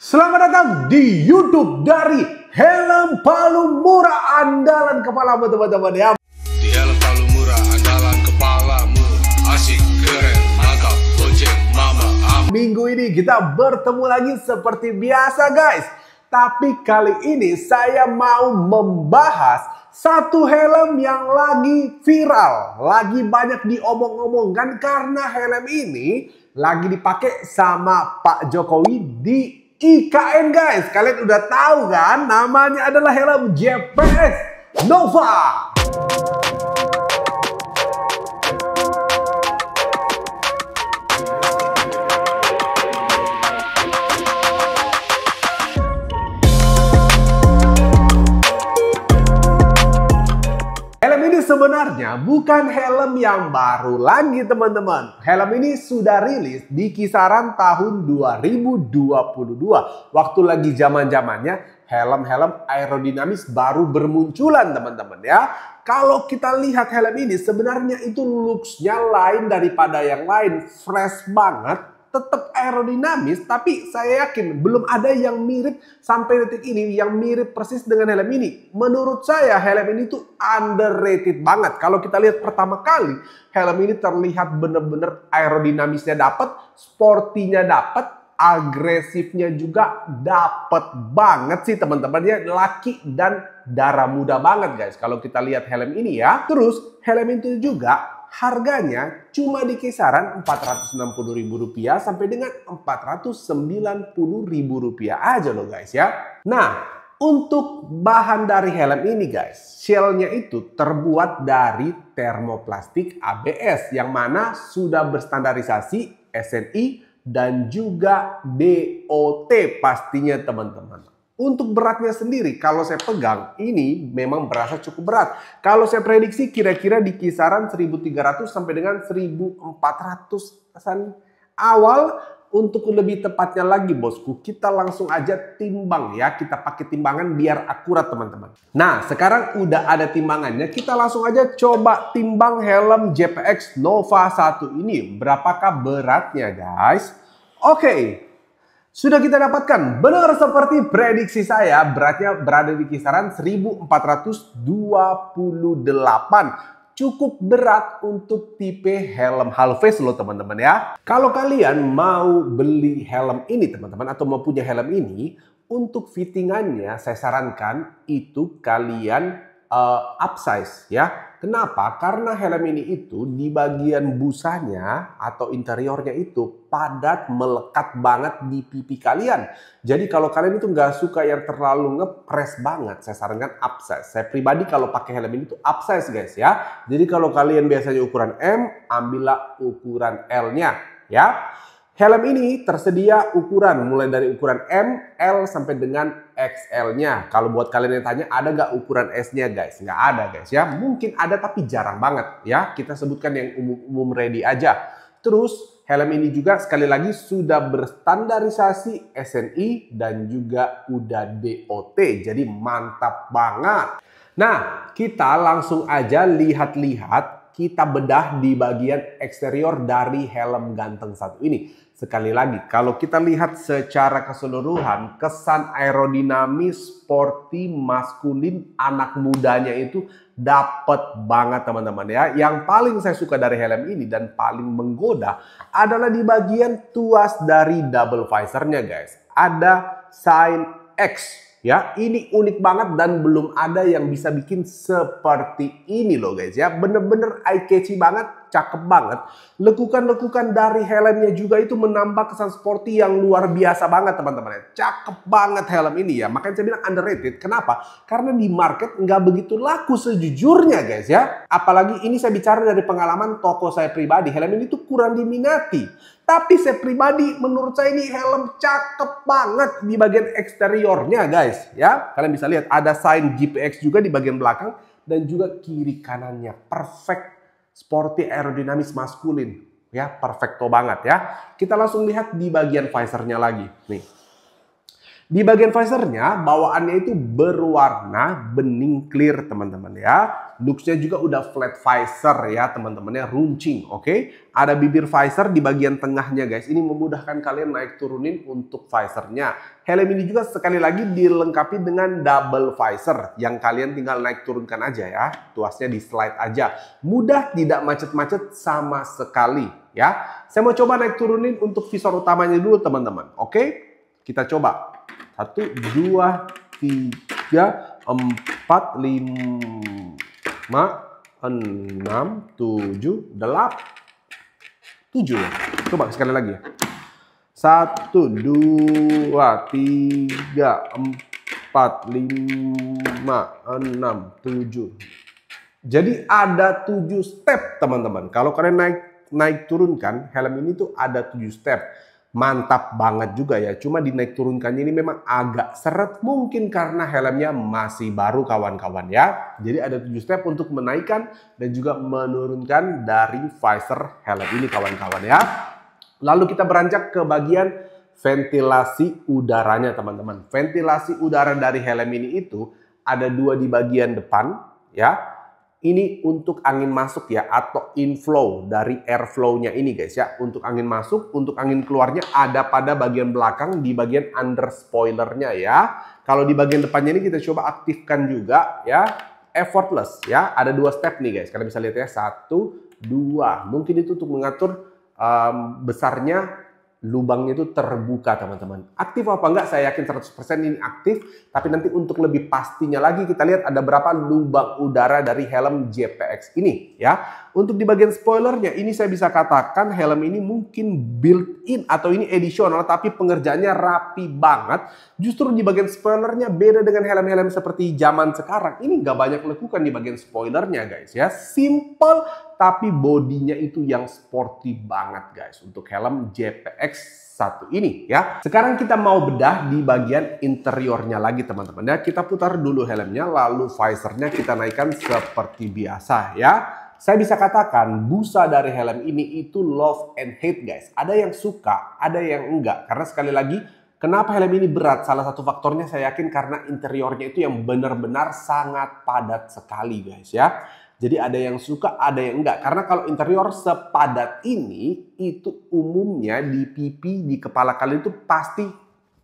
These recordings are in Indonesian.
Selamat datang di YouTube dari Helm Palu Murah Andalan Kepalamu teman-teman ya. Di Helm Palu Murah Andalan Kepalamu asik keren mantap gojek mama am. Minggu ini kita bertemu lagi seperti biasa guys. Tapi kali ini saya mau membahas satu helm yang lagi viral, lagi banyak diomong-omongkan karena helm ini lagi dipakai sama Pak Jokowi di IKN guys. Kalian udah tahu kan namanya adalah helm GPS Nova. sebenarnya bukan helm yang baru lagi teman-teman. Helm ini sudah rilis di kisaran tahun 2022. Waktu lagi zaman-zamannya helm-helm aerodinamis baru bermunculan teman-teman ya. Kalau kita lihat helm ini sebenarnya itu looksnya lain daripada yang lain. Fresh banget tetap aerodinamis, tapi saya yakin belum ada yang mirip sampai detik ini yang mirip persis dengan helm ini. Menurut saya helm ini tuh underrated banget. Kalau kita lihat pertama kali, helm ini terlihat bener-bener aerodinamisnya dapat, sportinya dapat, agresifnya juga dapat banget sih teman-teman ya laki dan darah muda banget guys kalau kita lihat helm ini ya terus helm itu juga harganya cuma di kisaran Rp460.000 sampai dengan Rp490.000 aja loh guys ya. Nah, untuk bahan dari helm ini guys, shellnya itu terbuat dari termoplastik ABS yang mana sudah berstandarisasi SNI dan juga DOT pastinya teman-teman. Untuk beratnya sendiri, kalau saya pegang, ini memang berasa cukup berat. Kalau saya prediksi kira-kira di kisaran 1300 sampai dengan 1400-an awal untuk lebih tepatnya lagi bosku, kita langsung aja timbang ya. Kita pakai timbangan biar akurat teman-teman. Nah, sekarang udah ada timbangannya, kita langsung aja coba timbang helm JPX Nova 1 ini. Berapakah beratnya guys? Oke, okay. Sudah kita dapatkan, benar seperti prediksi saya, beratnya berada di kisaran 1428. Cukup berat untuk tipe helm half face loh teman-teman ya. Kalau kalian mau beli helm ini teman-teman atau mau punya helm ini, untuk fittingannya saya sarankan itu kalian uh, upsize ya. Kenapa? Karena helm ini itu di bagian busanya atau interiornya itu padat melekat banget di pipi kalian. Jadi kalau kalian itu nggak suka yang terlalu ngepres banget, saya sarankan upsize. Saya pribadi kalau pakai helm ini itu upsize guys ya. Jadi kalau kalian biasanya ukuran M, ambillah ukuran L-nya ya. Helm ini tersedia ukuran mulai dari ukuran M, L sampai dengan XL-nya. Kalau buat kalian yang tanya ada nggak ukuran S-nya guys? Nggak ada guys ya. Mungkin ada tapi jarang banget ya. Kita sebutkan yang umum-umum ready aja. Terus helm ini juga sekali lagi sudah berstandarisasi SNI dan juga udah BOT, Jadi mantap banget. Nah kita langsung aja lihat-lihat kita bedah di bagian eksterior dari helm ganteng satu ini. Sekali lagi, kalau kita lihat secara keseluruhan, kesan aerodinamis, sporty, maskulin, anak mudanya itu dapat banget teman-teman ya. Yang paling saya suka dari helm ini dan paling menggoda adalah di bagian tuas dari double visornya guys. Ada sign X ya. Ini unik banget dan belum ada yang bisa bikin seperti ini loh guys ya. Bener-bener eye catchy banget cakep banget. Lekukan-lekukan dari helmnya juga itu menambah kesan sporty yang luar biasa banget teman-teman. Cakep banget helm ini ya. Makanya saya bilang underrated. Kenapa? Karena di market nggak begitu laku sejujurnya guys ya. Apalagi ini saya bicara dari pengalaman toko saya pribadi. Helm ini tuh kurang diminati. Tapi saya pribadi menurut saya ini helm cakep banget di bagian eksteriornya guys ya. Kalian bisa lihat ada sign GPX juga di bagian belakang dan juga kiri kanannya perfect sporty aerodinamis maskulin. Ya, perfecto banget ya. Kita langsung lihat di bagian visornya lagi. Nih, di bagian visornya, bawaannya itu berwarna bening clear teman-teman ya. Looksnya juga udah flat visor ya teman-teman ya, runcing oke. Okay? Ada bibir visor di bagian tengahnya guys. Ini memudahkan kalian naik turunin untuk visornya. Helm ini juga sekali lagi dilengkapi dengan double visor yang kalian tinggal naik turunkan aja ya. Tuasnya di slide aja. Mudah tidak macet-macet sama sekali ya. Saya mau coba naik turunin untuk visor utamanya dulu teman-teman. Oke, okay? kita coba. Satu, dua, tiga, empat, lima, enam, tujuh, delapan, tujuh. Ya? Coba sekali lagi ya. Satu, dua, tiga, empat, lima, enam, tujuh. Jadi ada tujuh step teman-teman. Kalau kalian naik naik turunkan helm ini tuh ada tujuh step mantap banget juga ya. Cuma dinaik turunkannya ini memang agak seret mungkin karena helmnya masih baru kawan-kawan ya. Jadi ada tujuh step untuk menaikkan dan juga menurunkan dari visor helm ini kawan-kawan ya. Lalu kita beranjak ke bagian ventilasi udaranya teman-teman. Ventilasi udara dari helm ini itu ada dua di bagian depan ya ini untuk angin masuk ya atau inflow dari airflow-nya ini guys ya. Untuk angin masuk, untuk angin keluarnya ada pada bagian belakang di bagian under spoilernya ya. Kalau di bagian depannya ini kita coba aktifkan juga ya. Effortless ya. Ada dua step nih guys. Kalian bisa lihat ya. Satu, dua. Mungkin itu untuk mengatur um, besarnya lubangnya itu terbuka teman-teman. Aktif apa enggak saya yakin 100% ini aktif, tapi nanti untuk lebih pastinya lagi kita lihat ada berapa lubang udara dari helm JPX ini ya untuk di bagian spoilernya ini saya bisa katakan helm ini mungkin built-in atau ini edisional tapi pengerjaannya rapi banget. Justru di bagian spoilernya beda dengan helm-helm seperti zaman sekarang. Ini nggak banyak lekukan di bagian spoilernya guys ya. Simple tapi bodinya itu yang sporty banget guys untuk helm JPX satu ini ya. Sekarang kita mau bedah di bagian interiornya lagi teman-teman ya. Kita putar dulu helmnya lalu visornya kita naikkan seperti biasa ya saya bisa katakan busa dari helm ini itu love and hate guys. Ada yang suka, ada yang enggak. Karena sekali lagi, kenapa helm ini berat? Salah satu faktornya saya yakin karena interiornya itu yang benar-benar sangat padat sekali guys ya. Jadi ada yang suka, ada yang enggak. Karena kalau interior sepadat ini, itu umumnya di pipi, di kepala kalian itu pasti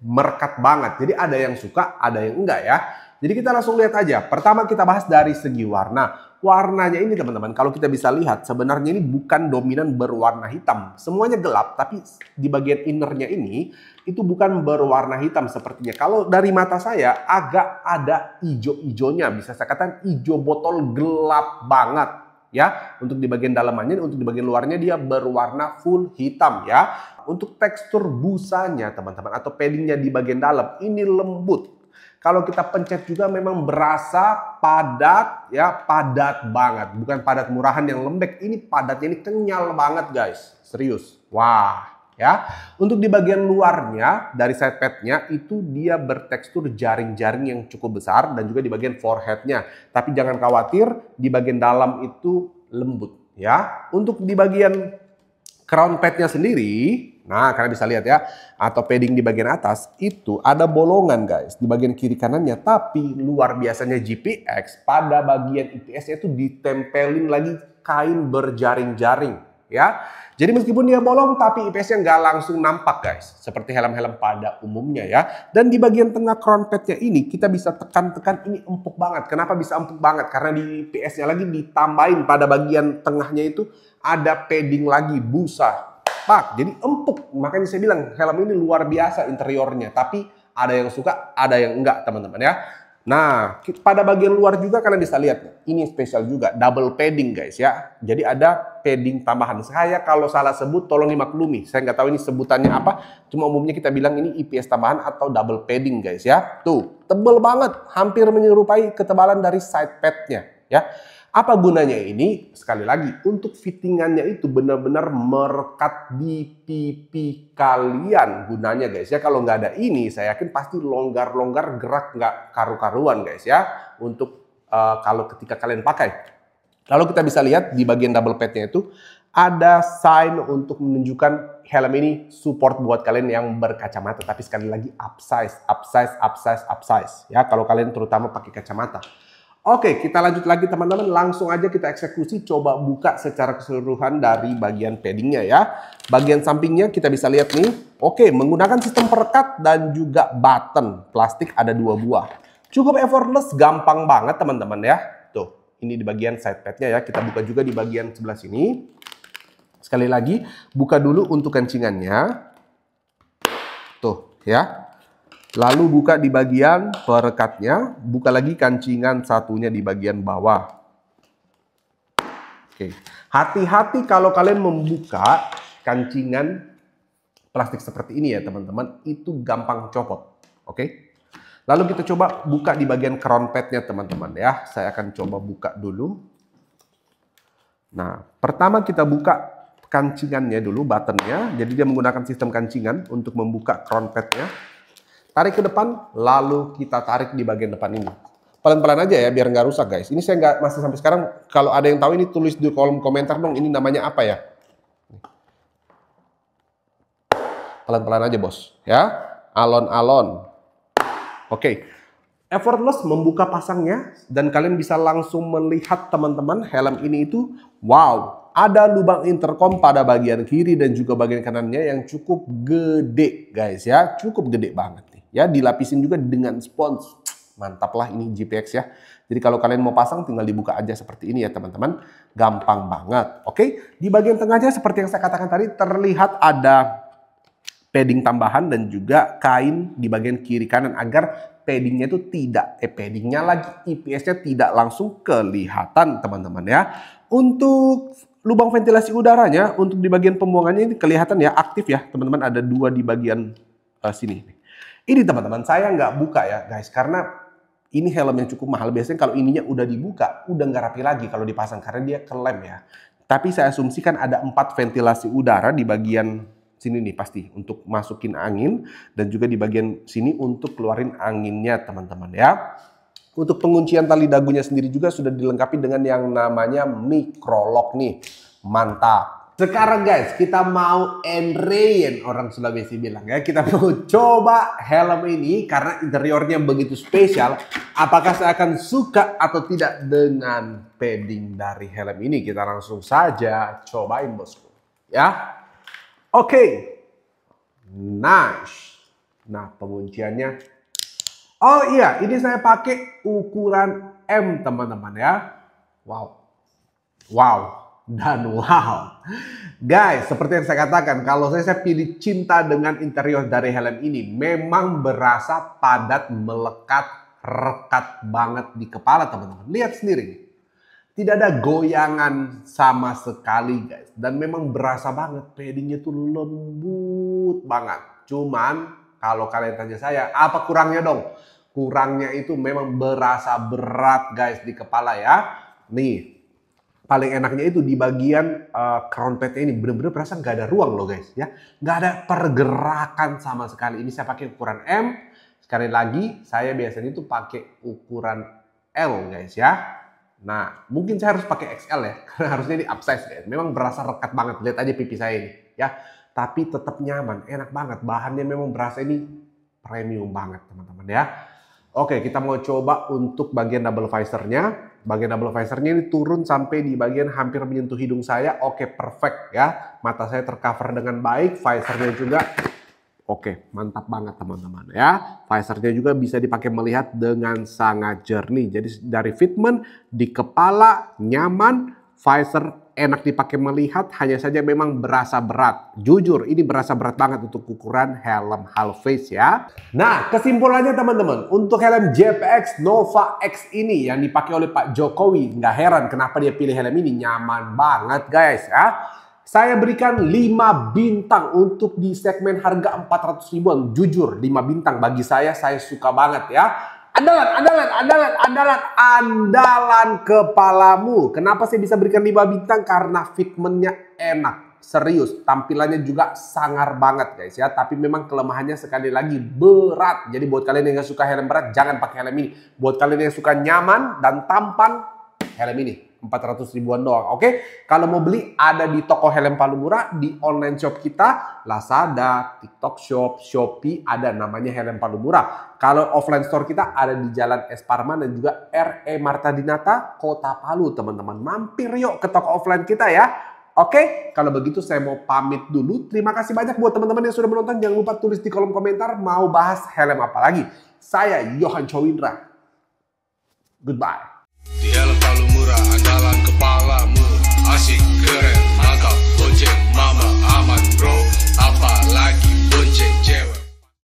merekat banget. Jadi ada yang suka, ada yang enggak ya. Jadi kita langsung lihat aja. Pertama kita bahas dari segi warna warnanya ini teman-teman kalau kita bisa lihat sebenarnya ini bukan dominan berwarna hitam. Semuanya gelap tapi di bagian innernya ini itu bukan berwarna hitam sepertinya. Kalau dari mata saya agak ada ijo-ijonya bisa saya katakan ijo botol gelap banget ya. Untuk di bagian dalamannya untuk di bagian luarnya dia berwarna full hitam ya. Untuk tekstur busanya teman-teman atau paddingnya di bagian dalam ini lembut kalau kita pencet juga memang berasa padat ya, padat banget. Bukan padat murahan yang lembek, ini padatnya ini kenyal banget guys. Serius. Wah, ya. Untuk di bagian luarnya dari side padnya itu dia bertekstur jaring-jaring yang cukup besar dan juga di bagian foreheadnya. Tapi jangan khawatir di bagian dalam itu lembut ya. Untuk di bagian crown padnya sendiri Nah, kalian bisa lihat ya, atau padding di bagian atas itu ada bolongan guys di bagian kiri kanannya, tapi luar biasanya GPX pada bagian IPS-nya itu ditempelin lagi kain berjaring-jaring ya. Jadi meskipun dia bolong tapi IPS-nya nggak langsung nampak guys, seperti helm-helm pada umumnya ya. Dan di bagian tengah crown pad-nya ini kita bisa tekan-tekan ini empuk banget. Kenapa bisa empuk banget? Karena di IPS-nya lagi ditambahin pada bagian tengahnya itu ada padding lagi busa pak jadi empuk makanya saya bilang helm ini luar biasa interiornya tapi ada yang suka ada yang enggak teman-teman ya nah pada bagian luar juga kalian bisa lihat ini spesial juga double padding guys ya jadi ada padding tambahan saya kalau salah sebut tolong dimaklumi saya nggak tahu ini sebutannya apa cuma umumnya kita bilang ini IPS tambahan atau double padding guys ya tuh tebel banget hampir menyerupai ketebalan dari side padnya ya apa gunanya ini? Sekali lagi, untuk fittingannya itu benar-benar merekat di pipi kalian gunanya guys ya. Kalau nggak ada ini, saya yakin pasti longgar-longgar gerak nggak karu-karuan guys ya. Untuk uh, kalau ketika kalian pakai. Lalu kita bisa lihat di bagian double padnya itu ada sign untuk menunjukkan helm ini support buat kalian yang berkacamata. Tapi sekali lagi upsize, upsize, upsize, upsize. Ya kalau kalian terutama pakai kacamata. Oke, kita lanjut lagi teman-teman. Langsung aja kita eksekusi. Coba buka secara keseluruhan dari bagian paddingnya ya. Bagian sampingnya kita bisa lihat nih. Oke, menggunakan sistem perekat dan juga button. Plastik ada dua buah. Cukup effortless, gampang banget teman-teman ya. Tuh, ini di bagian side padnya ya. Kita buka juga di bagian sebelah sini. Sekali lagi, buka dulu untuk kencingannya. Tuh, ya. Lalu buka di bagian perekatnya, buka lagi kancingan satunya di bagian bawah. Oke. Hati-hati kalau kalian membuka kancingan plastik seperti ini ya teman-teman, itu gampang copot. Oke. Lalu kita coba buka di bagian crown padnya teman-teman ya. Saya akan coba buka dulu. Nah, pertama kita buka kancingannya dulu, buttonnya. Jadi dia menggunakan sistem kancingan untuk membuka crown padnya. Tarik ke depan, lalu kita tarik di bagian depan ini. Pelan-pelan aja ya, biar nggak rusak guys. Ini saya nggak masih sampai sekarang. Kalau ada yang tahu ini tulis di kolom komentar dong. Ini namanya apa ya? Pelan-pelan aja bos, ya. Alon-alon. Oke. Okay. Effortless membuka pasangnya dan kalian bisa langsung melihat teman-teman helm ini itu wow ada lubang intercom pada bagian kiri dan juga bagian kanannya yang cukup gede guys ya cukup gede banget ya dilapisin juga dengan spons mantap lah ini GPX ya jadi kalau kalian mau pasang tinggal dibuka aja seperti ini ya teman-teman gampang banget oke di bagian tengahnya seperti yang saya katakan tadi terlihat ada padding tambahan dan juga kain di bagian kiri kanan agar paddingnya itu tidak, eh paddingnya lagi, IPS-nya tidak langsung kelihatan teman-teman ya. Untuk lubang ventilasi udaranya, untuk di bagian pembuangannya ini kelihatan ya, aktif ya teman-teman. Ada dua di bagian uh, sini. Ini teman-teman saya nggak buka ya guys karena ini helm yang cukup mahal. Biasanya kalau ininya udah dibuka, udah nggak rapi lagi kalau dipasang karena dia kelem ya. Tapi saya asumsikan ada empat ventilasi udara di bagian sini nih pasti untuk masukin angin dan juga di bagian sini untuk keluarin anginnya teman-teman ya. Untuk penguncian tali dagunya sendiri juga sudah dilengkapi dengan yang namanya mikrolok nih. Mantap. Sekarang guys, kita mau enrayen orang Sulawesi bilang ya. Kita mau coba helm ini karena interiornya begitu spesial. Apakah saya akan suka atau tidak dengan padding dari helm ini? Kita langsung saja cobain bosku. Ya. Oke. Okay. Nice. Nah, pengunciannya. Oh iya, ini saya pakai ukuran M teman-teman ya. Wow. Wow. Dan wow Guys, seperti yang saya katakan, kalau saya, saya pilih cinta dengan interior dari helm ini, memang berasa padat, melekat, rekat banget di kepala teman-teman. Lihat sendiri nih. Tidak ada goyangan sama sekali guys. Dan memang berasa banget paddingnya tuh lembut banget. Cuman kalau kalian tanya saya, apa kurangnya dong? Kurangnya itu memang berasa berat guys di kepala ya. Nih, paling enaknya itu di bagian uh, crown padnya ini bener-bener berasa nggak ada ruang loh guys ya nggak ada pergerakan sama sekali ini saya pakai ukuran M sekali lagi saya biasanya itu pakai ukuran L guys ya nah mungkin saya harus pakai XL ya karena harusnya ini upsize guys memang berasa rekat banget lihat aja pipi saya ini ya tapi tetap nyaman enak banget bahannya memang berasa ini premium banget teman-teman ya Oke, kita mau coba untuk bagian double visornya bagian double visornya ini turun sampai di bagian hampir menyentuh hidung saya. Oke, perfect ya. Mata saya tercover dengan baik, visornya juga Oke, mantap banget teman-teman ya. Visornya juga bisa dipakai melihat dengan sangat jernih. Jadi dari fitment di kepala nyaman, visor enak dipakai melihat, hanya saja memang berasa berat. Jujur, ini berasa berat banget untuk ukuran helm half face ya. Nah, kesimpulannya teman-teman, untuk helm JPX Nova X ini yang dipakai oleh Pak Jokowi, nggak heran kenapa dia pilih helm ini, nyaman banget guys ya. Saya berikan 5 bintang untuk di segmen harga 400 ribuan. Jujur, 5 bintang bagi saya, saya suka banget ya. Andalan, andalan, andalan, andalan, andalan kepalamu. Kenapa saya bisa berikan 5 bintang? Karena fitmentnya enak, serius. Tampilannya juga sangar banget guys ya. Tapi memang kelemahannya sekali lagi berat. Jadi buat kalian yang gak suka helm berat, jangan pakai helm ini. Buat kalian yang suka nyaman dan tampan, helm ini. 400 ribuan doang. Oke, okay? kalau mau beli ada di toko helm paling murah di online shop kita Lazada, TikTok Shop, Shopee ada namanya helm paling murah. Kalau offline store kita ada di Jalan Es Parman dan juga RE Marta Dinata, Kota Palu, teman-teman. Mampir yuk ke toko offline kita ya. Oke, okay? kalau begitu saya mau pamit dulu. Terima kasih banyak buat teman-teman yang sudah menonton. Jangan lupa tulis di kolom komentar mau bahas helm apa lagi. Saya Johan Chowindra. Goodbye. Di helm palu murah, andalan kepalamu Asik, keren, anggap bonceng, mama, aman bro Apalagi bonceng cewek